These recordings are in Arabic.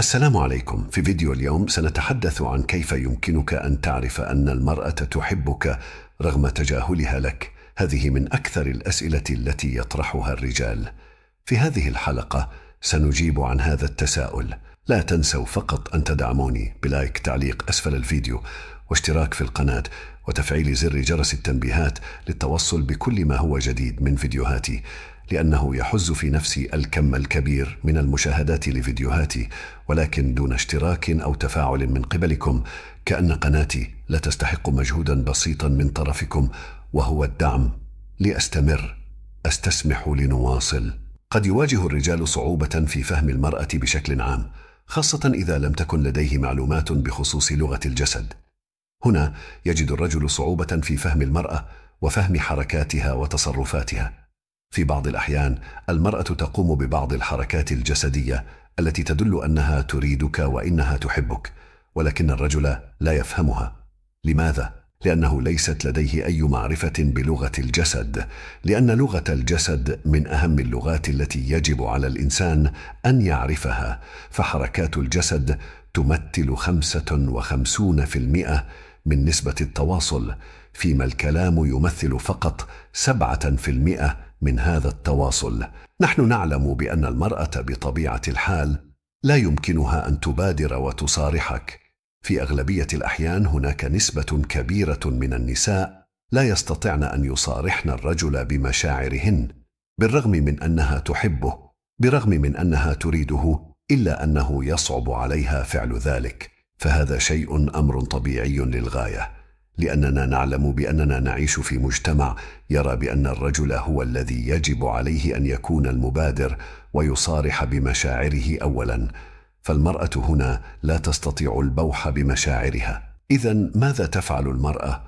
السلام عليكم في فيديو اليوم سنتحدث عن كيف يمكنك أن تعرف أن المرأة تحبك رغم تجاهلها لك هذه من أكثر الأسئلة التي يطرحها الرجال في هذه الحلقة سنجيب عن هذا التساؤل لا تنسوا فقط أن تدعموني بلايك تعليق أسفل الفيديو واشتراك في القناة وتفعيل زر جرس التنبيهات للتوصل بكل ما هو جديد من فيديوهاتي لأنه يحز في نفسي الكم الكبير من المشاهدات لفيديوهاتي ولكن دون اشتراك أو تفاعل من قبلكم كأن قناتي لا تستحق مجهودا بسيطا من طرفكم وهو الدعم لأستمر أستسمح لنواصل قد يواجه الرجال صعوبة في فهم المرأة بشكل عام خاصة إذا لم تكن لديه معلومات بخصوص لغة الجسد هنا يجد الرجل صعوبة في فهم المرأة وفهم حركاتها وتصرفاتها في بعض الأحيان المرأة تقوم ببعض الحركات الجسدية التي تدل أنها تريدك وإنها تحبك ولكن الرجل لا يفهمها لماذا؟ لأنه ليست لديه أي معرفة بلغة الجسد لأن لغة الجسد من أهم اللغات التي يجب على الإنسان أن يعرفها فحركات الجسد تمثل 55% من نسبة التواصل فيما الكلام يمثل فقط سبعة في المئة من هذا التواصل نحن نعلم بأن المرأة بطبيعة الحال لا يمكنها أن تبادر وتصارحك في أغلبية الأحيان هناك نسبة كبيرة من النساء لا يستطعن أن يصارحن الرجل بمشاعرهن بالرغم من أنها تحبه برغم من أنها تريده إلا أنه يصعب عليها فعل ذلك فهذا شيء امر طبيعي للغايه لاننا نعلم باننا نعيش في مجتمع يرى بان الرجل هو الذي يجب عليه ان يكون المبادر ويصارح بمشاعره اولا فالمراه هنا لا تستطيع البوح بمشاعرها اذا ماذا تفعل المراه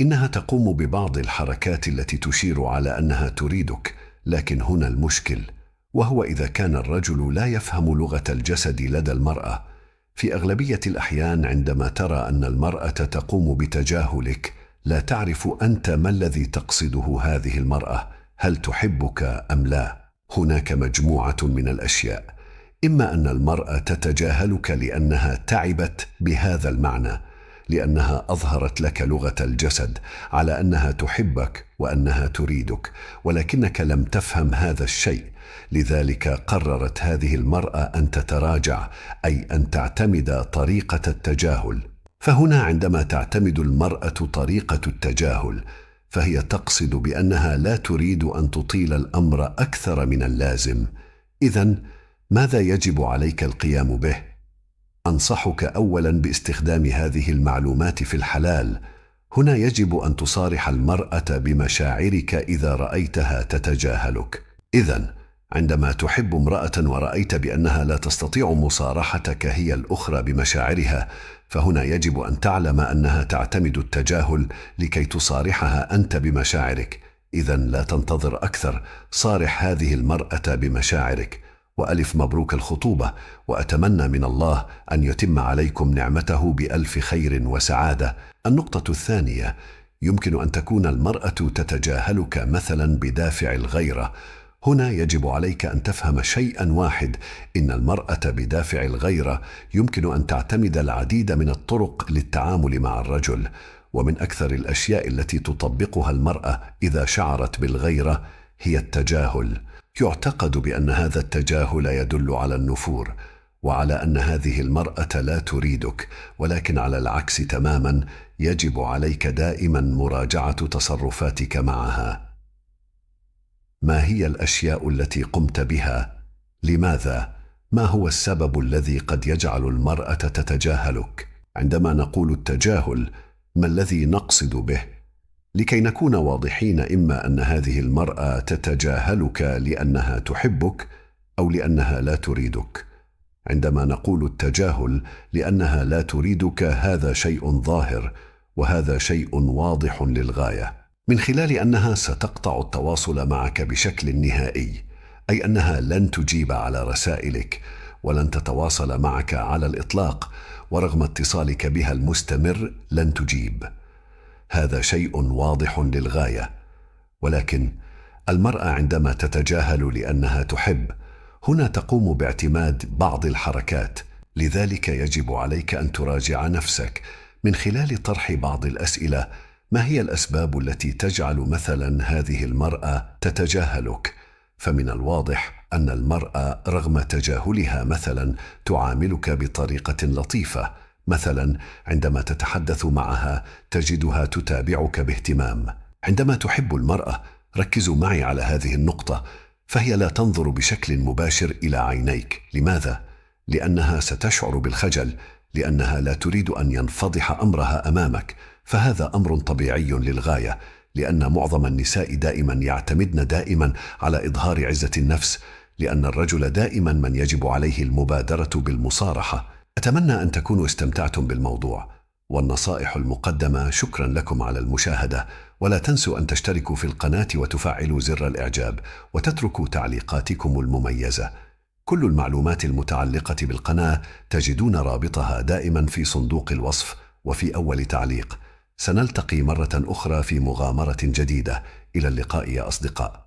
انها تقوم ببعض الحركات التي تشير على انها تريدك لكن هنا المشكل وهو اذا كان الرجل لا يفهم لغه الجسد لدى المراه في اغلبيه الاحيان عندما ترى ان المراه تقوم بتجاهلك لا تعرف انت ما الذي تقصده هذه المراه هل تحبك ام لا هناك مجموعه من الاشياء اما ان المراه تتجاهلك لانها تعبت بهذا المعنى لانها اظهرت لك لغه الجسد على انها تحبك وانها تريدك ولكنك لم تفهم هذا الشيء لذلك قررت هذه المراه ان تتراجع اي ان تعتمد طريقه التجاهل فهنا عندما تعتمد المراه طريقه التجاهل فهي تقصد بانها لا تريد ان تطيل الامر اكثر من اللازم اذا ماذا يجب عليك القيام به انصحك اولا باستخدام هذه المعلومات في الحلال هنا يجب ان تصارح المراه بمشاعرك اذا رايتها تتجاهلك اذا عندما تحب امراه ورايت بانها لا تستطيع مصارحتك هي الاخرى بمشاعرها فهنا يجب ان تعلم انها تعتمد التجاهل لكي تصارحها انت بمشاعرك اذا لا تنتظر اكثر صارح هذه المراه بمشاعرك وألف مبروك الخطوبة وأتمنى من الله أن يتم عليكم نعمته بألف خير وسعادة النقطة الثانية يمكن أن تكون المرأة تتجاهلك مثلا بدافع الغيرة هنا يجب عليك أن تفهم شيئا واحد إن المرأة بدافع الغيرة يمكن أن تعتمد العديد من الطرق للتعامل مع الرجل ومن أكثر الأشياء التي تطبقها المرأة إذا شعرت بالغيرة هي التجاهل يعتقد بان هذا التجاهل يدل على النفور وعلى ان هذه المراه لا تريدك ولكن على العكس تماما يجب عليك دائما مراجعه تصرفاتك معها ما هي الاشياء التي قمت بها لماذا ما هو السبب الذي قد يجعل المراه تتجاهلك عندما نقول التجاهل ما الذي نقصد به لكي نكون واضحين اما ان هذه المراه تتجاهلك لانها تحبك او لانها لا تريدك عندما نقول التجاهل لانها لا تريدك هذا شيء ظاهر وهذا شيء واضح للغايه من خلال انها ستقطع التواصل معك بشكل نهائي اي انها لن تجيب على رسائلك ولن تتواصل معك على الاطلاق ورغم اتصالك بها المستمر لن تجيب هذا شيء واضح للغايه ولكن المراه عندما تتجاهل لانها تحب هنا تقوم باعتماد بعض الحركات لذلك يجب عليك ان تراجع نفسك من خلال طرح بعض الاسئله ما هي الاسباب التي تجعل مثلا هذه المراه تتجاهلك فمن الواضح ان المراه رغم تجاهلها مثلا تعاملك بطريقه لطيفه مثلا عندما تتحدث معها تجدها تتابعك باهتمام عندما تحب المراه ركزوا معي على هذه النقطه فهي لا تنظر بشكل مباشر الى عينيك لماذا لانها ستشعر بالخجل لانها لا تريد ان ينفضح امرها امامك فهذا امر طبيعي للغايه لان معظم النساء دائما يعتمدن دائما على اظهار عزه النفس لان الرجل دائما من يجب عليه المبادره بالمصارحه أتمنى أن تكونوا استمتعتم بالموضوع والنصائح المقدمة شكرا لكم على المشاهدة ولا تنسوا أن تشتركوا في القناة وتفعلوا زر الإعجاب وتتركوا تعليقاتكم المميزة كل المعلومات المتعلقة بالقناة تجدون رابطها دائما في صندوق الوصف وفي أول تعليق سنلتقي مرة أخرى في مغامرة جديدة إلى اللقاء يا أصدقاء